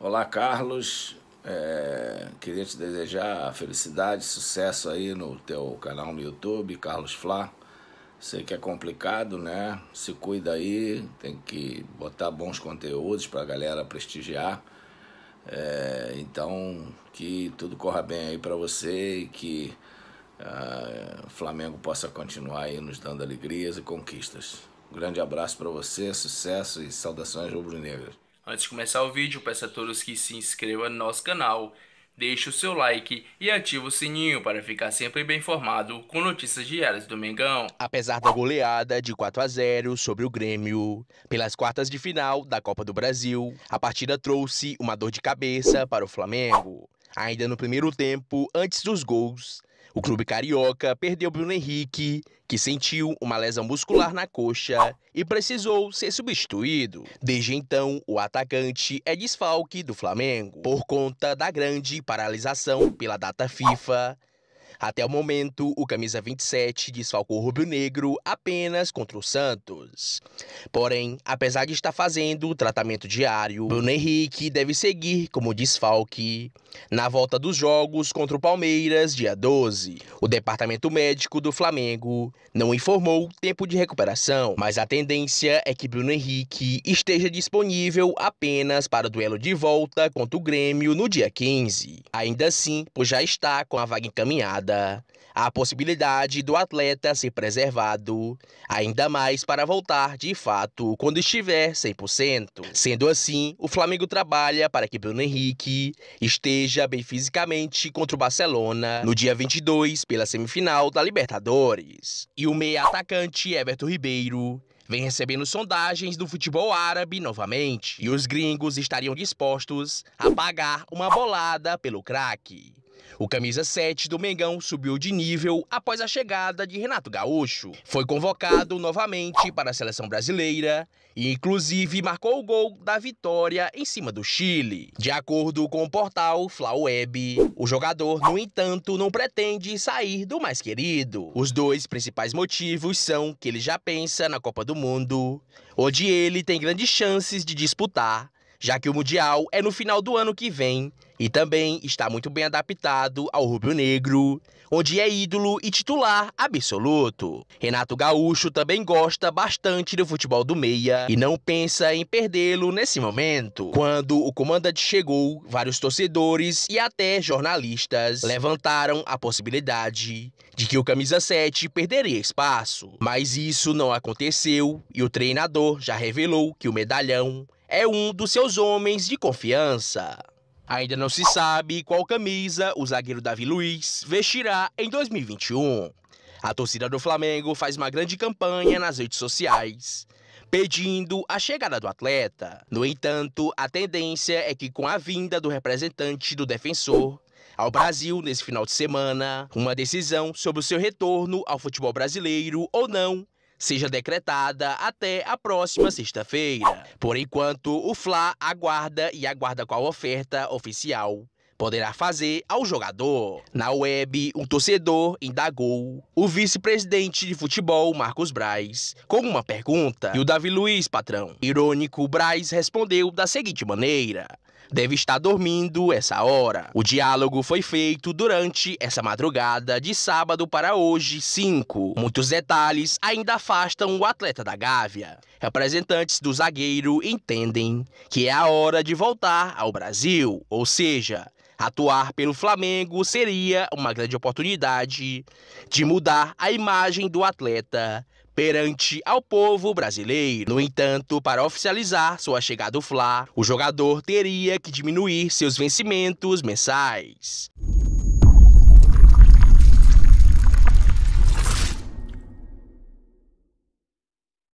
Olá, Carlos. É, queria te desejar felicidade, sucesso aí no teu canal no YouTube, Carlos Flá. Sei que é complicado, né? Se cuida aí, tem que botar bons conteúdos para a galera prestigiar. É, então, que tudo corra bem aí para você e que o uh, ah, Flamengo possa continuar aí nos dando alegrias e conquistas. Um grande abraço para você, sucesso e saudações rubro-negras. Antes de começar o vídeo, peço a todos que se inscrevam no nosso canal, deixe o seu like e ative o sininho para ficar sempre bem informado com notícias diárias do Mengão. Apesar da goleada de 4 a 0 sobre o Grêmio, pelas quartas de final da Copa do Brasil, a partida trouxe uma dor de cabeça para o Flamengo. Ainda no primeiro tempo, antes dos gols, o clube carioca perdeu Bruno Henrique, que sentiu uma lesão muscular na coxa e precisou ser substituído. Desde então, o atacante é desfalque do Flamengo por conta da grande paralisação pela data FIFA até o momento, o camisa 27 desfalcou o rubro-negro apenas contra o Santos. Porém, apesar de estar fazendo o tratamento diário, Bruno Henrique deve seguir como desfalque na volta dos jogos contra o Palmeiras, dia 12. O departamento médico do Flamengo não informou tempo de recuperação, mas a tendência é que Bruno Henrique esteja disponível apenas para o duelo de volta contra o Grêmio no dia 15. Ainda assim, pois já está com a vaga encaminhada retomada, a possibilidade do atleta ser preservado, ainda mais para voltar de fato quando estiver 100%. Sendo assim, o Flamengo trabalha para que Bruno Henrique esteja bem fisicamente contra o Barcelona no dia 22 pela semifinal da Libertadores. E o meia atacante Everton Ribeiro vem recebendo sondagens do futebol árabe novamente, e os gringos estariam dispostos a pagar uma bolada pelo craque. O camisa 7 do Mengão subiu de nível após a chegada de Renato Gaúcho. Foi convocado novamente para a seleção brasileira e, inclusive, marcou o gol da vitória em cima do Chile. De acordo com o portal Flaweb, o jogador, no entanto, não pretende sair do mais querido. Os dois principais motivos são que ele já pensa na Copa do Mundo, onde ele tem grandes chances de disputar já que o Mundial é no final do ano que vem e também está muito bem adaptado ao rubro-negro, onde é ídolo e titular absoluto. Renato Gaúcho também gosta bastante do futebol do meia e não pensa em perdê-lo nesse momento. Quando o comandante chegou, vários torcedores e até jornalistas levantaram a possibilidade de que o camisa 7 perderia espaço, mas isso não aconteceu e o treinador já revelou que o medalhão é um dos seus homens de confiança. Ainda não se sabe qual camisa o zagueiro Davi Luiz vestirá em 2021. A torcida do Flamengo faz uma grande campanha nas redes sociais, pedindo a chegada do atleta. No entanto, a tendência é que com a vinda do representante do defensor ao Brasil nesse final de semana, uma decisão sobre o seu retorno ao futebol brasileiro ou não seja decretada até a próxima sexta-feira. Por enquanto, o Fla aguarda e aguarda qual oferta oficial poderá fazer ao jogador. Na web, um torcedor indagou o vice-presidente de futebol, Marcos Braz, com uma pergunta. E o Davi Luiz, patrão, irônico, Braz respondeu da seguinte maneira: deve estar dormindo essa hora. O diálogo foi feito durante essa madrugada de sábado para hoje, 5. Muitos detalhes ainda afastam o atleta da Gávea. Representantes do zagueiro entendem que é a hora de voltar ao Brasil, ou seja, Atuar pelo Flamengo seria uma grande oportunidade de mudar a imagem do atleta perante ao povo brasileiro. No entanto, para oficializar sua chegada ao Fla, o jogador teria que diminuir seus vencimentos mensais.